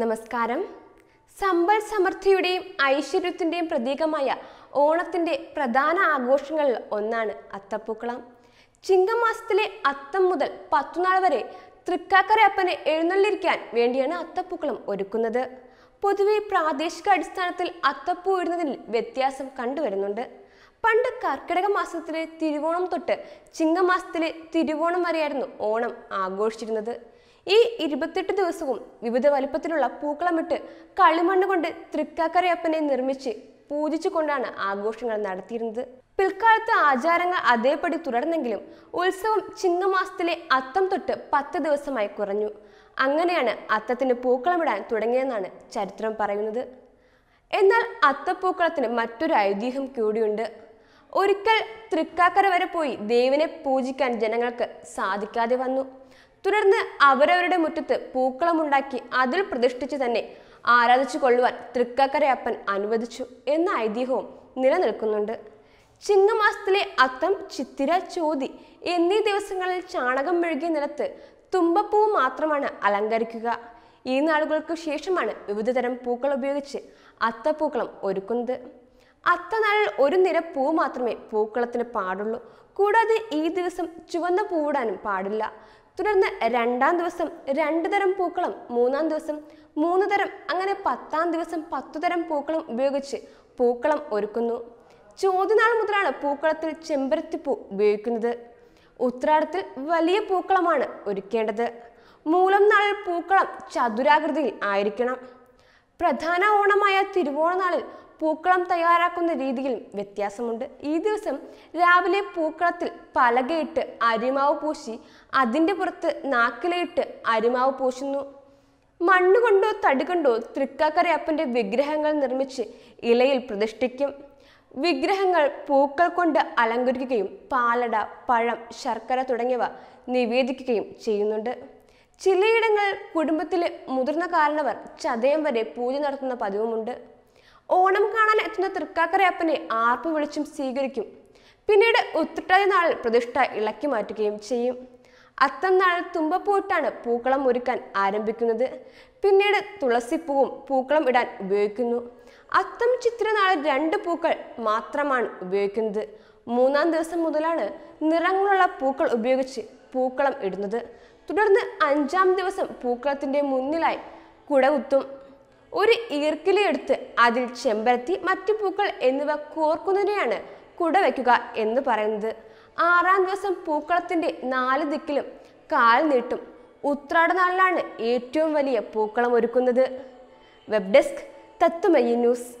നമസ്കാരം സമ്പൽ സമൃദ്ധിയുടെയും ഐശ്വര്യത്തിൻ്റെയും പ്രതീകമായ ഓണത്തിൻ്റെ പ്രധാന ആഘോഷങ്ങളിൽ ഒന്നാണ് അത്തപ്പൂക്കളം ചിങ്ങമാസത്തിലെ അത്തം മുതൽ പത്തുനാൾ വരെ തൃക്കാക്കരയപ്പനെ എഴുന്നള്ളിരിക്കാൻ വേണ്ടിയാണ് അത്തപ്പൂക്കളം ഒരുക്കുന്നത് പൊതുവെ പ്രാദേശിക അടിസ്ഥാനത്തിൽ അത്തപ്പൂ ഇടുന്നതിൽ വ്യത്യാസം കണ്ടുവരുന്നുണ്ട് പണ്ട് കർക്കിടക മാസത്തിലെ തിരുവോണം തൊട്ട് ചിങ്ങമാസത്തിലെ തിരുവോണം വരെയായിരുന്നു ഓണം ആഘോഷിച്ചിരുന്നത് ഈ ഇരുപത്തെട്ട് ദിവസവും വിവിധ വലുപ്പത്തിലുള്ള പൂക്കളമിട്ട് കളിമണ്ണ് കൊണ്ട് തൃക്കാക്കരയപ്പനെ നിർമ്മിച്ച് പൂജിച്ചുകൊണ്ടാണ് ആഘോഷങ്ങൾ നടത്തിയിരുന്നത് പിൽക്കാലത്ത് ആചാരങ്ങൾ അതേപടി തുടർന്നെങ്കിലും ഉത്സവം ചിങ്ങമാസത്തിലെ അത്തം തൊട്ട് പത്ത് ദിവസമായി കുറഞ്ഞു അങ്ങനെയാണ് അത്തത്തിന് പൂക്കളമിടാൻ തുടങ്ങിയെന്നാണ് ചരിത്രം പറയുന്നത് എന്നാൽ അത്തപ്പൂക്കളത്തിന് മറ്റൊരു ഐതിഹ്യം കൂടിയുണ്ട് ഒരിക്കൽ തൃക്കാക്കര വരെ പോയി ദേവിനെ പൂജിക്കാൻ ജനങ്ങൾക്ക് സാധിക്കാതെ വന്നു തുടർന്ന് അവരവരുടെ മുറ്റത്ത് പൂക്കളമുണ്ടാക്കി അതിൽ പ്രതിഷ്ഠിച്ച് തന്നെ ആരാധിച്ചു കൊള്ളുവാൻ തൃക്കക്കരയപ്പൻ അനുവദിച്ചു എന്ന ഐതിഹ്യവും നിലനിൽക്കുന്നുണ്ട് ചിങ്ങമാസത്തിലെ അത്തം ചിത്തിര ചോതി എന്നീ ദിവസങ്ങളിൽ ചാണകം മെഴുകിയ നിലത്ത് തുമ്പപ്പൂ മാത്രമാണ് അലങ്കരിക്കുക ഈ നാളുകൾക്ക് ശേഷമാണ് വിവിധ തരം പൂക്കൾ ഉപയോഗിച്ച് അത്തപ്പൂക്കളം ഒരുക്കുന്നത് അത്തനാളിൽ ഒരു നിര പൂ മാത്രമേ പൂക്കളത്തിന് പാടുള്ളൂ കൂടാതെ ഈ ദിവസം ചുവന്ന പൂവിടാനും പാടില്ല തുടർന്ന് രണ്ടാം ദിവസം രണ്ട് തരം പൂക്കളും മൂന്നാം ദിവസം മൂന്ന് തരം അങ്ങനെ പത്താം ദിവസം പത്തു തരം പൂക്കളും ഉപയോഗിച്ച് പൂക്കളം ഒരുക്കുന്നു ചോദ്യനാൾ മുതലാണ് പൂക്കളത്തിൽ ചെമ്പരത്തിപ്പൂ ഉപയോഗിക്കുന്നത് ഉത്രാടത്തിൽ വലിയ പൂക്കളമാണ് ഒരുക്കേണ്ടത് മൂലം നാളിൽ പൂക്കളം ചതുരാകൃതിയിൽ ആയിരിക്കണം പ്രധാന ഓണമായ തിരുവോണനാളിൽ പൂക്കളം തയ്യാറാക്കുന്ന രീതിയിൽ വ്യത്യാസമുണ്ട് ഈ ദിവസം രാവിലെ പൂക്കളത്തിൽ പലകയിട്ട് അരിമാവ് പൂശി അതിൻ്റെ പുറത്ത് നാക്കിലയിട്ട് അരിമാവ് പൂശുന്നു മണ്ണ് കൊണ്ടോ തടി കൊണ്ടോ തൃക്കാക്കരയപ്പൻ്റെ വിഗ്രഹങ്ങൾ നിർമ്മിച്ച് ഇലയിൽ പ്രതിഷ്ഠിക്കും വിഗ്രഹങ്ങൾ പൂക്കൾ കൊണ്ട് അലങ്കരിക്കുകയും പാലട പഴം ശർക്കര തുടങ്ങിയവ നിവേദിക്കുകയും ചെയ്യുന്നുണ്ട് ചിലയിടങ്ങളിൽ കുടുംബത്തിലെ മുതിർന്ന കാരണവർ ചതയം വരെ പൂജ നടത്തുന്ന പതിവുമുണ്ട് ഓണം കാണാൻ എത്തുന്ന തൃക്കാക്കരയപ്പനെ ആർപ്പ് വിളിച്ചും സ്വീകരിക്കും പിന്നീട് ഉത്രട്ടാതി നാളിൽ പ്രതിഷ്ഠ ഇളക്കി മാറ്റുകയും ചെയ്യും അത്തം നാളിൽ തുമ്പപ്പൂട്ടാണ് പൂക്കളം ഒരുക്കാൻ ആരംഭിക്കുന്നത് പിന്നീട് തുളസിപ്പൂവും പൂക്കളം ഇടാൻ ഉപയോഗിക്കുന്നു അത്തം ചിത്രനാളിൽ രണ്ട് പൂക്കൾ മാത്രമാണ് ഉപയോഗിക്കുന്നത് മൂന്നാം ദിവസം മുതലാണ് നിറങ്ങളുള്ള പൂക്കൾ ഉപയോഗിച്ച് പൂക്കളം ഇടുന്നത് തുടർന്ന് അഞ്ചാം ദിവസം പൂക്കളത്തിൻ്റെ മുന്നിലായി കുടകുത്തും ഒരു ഈർക്കിലെടുത്ത് അതിൽ ചെമ്പരത്തി മറ്റു പൂക്കൾ എന്നിവ കോർക്കുന്നതിനെയാണ് കുടവയ്ക്കുക എന്ന് പറയുന്നത് ആറാം ദിവസം പൂക്കളത്തിൻ്റെ നാല് ദിക്കിലും കാൽ നീട്ടും ഉത്രാട നാളിലാണ് ഏറ്റവും വലിയ പൂക്കളം ഒരുക്കുന്നത് വെബ് ഡെസ്ക് തത്തുമയ്യ ന്യൂസ്